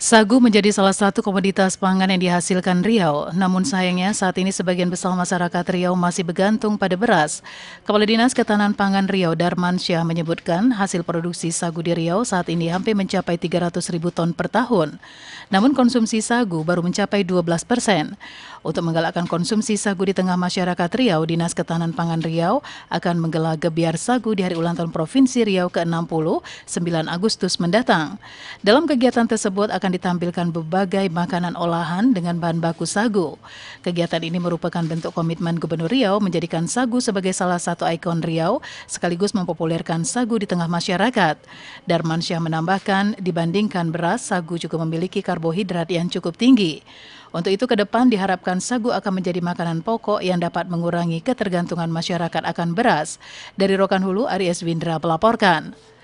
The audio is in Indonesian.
Sagu menjadi salah satu komoditas pangan yang dihasilkan Riau. Namun sayangnya saat ini sebagian besar masyarakat Riau masih bergantung pada beras. Kepala Dinas Ketahanan Pangan Riau Darman Syah menyebutkan hasil produksi sagu di Riau saat ini hampir mencapai 300 ribu ton per tahun. Namun konsumsi sagu baru mencapai 12 persen. Untuk menggalakkan konsumsi sagu di tengah masyarakat Riau, Dinas Ketahanan Pangan Riau akan menggelar gebiar sagu di hari ulang tahun Provinsi Riau ke-60, 9 Agustus mendatang. Dalam kegiatan tersebut akan ditampilkan berbagai makanan olahan dengan bahan baku sagu. Kegiatan ini merupakan bentuk komitmen Gubernur Riau menjadikan sagu sebagai salah satu ikon Riau, sekaligus mempopulerkan sagu di tengah masyarakat. Darman Syah menambahkan, dibandingkan beras, sagu juga memiliki karbohidrat yang cukup tinggi. Untuk itu ke depan diharapkan mengungkapkan sagu akan menjadi makanan pokok yang dapat mengurangi ketergantungan masyarakat akan beras. Dari Rokan Hulu, Aries Windra melaporkan.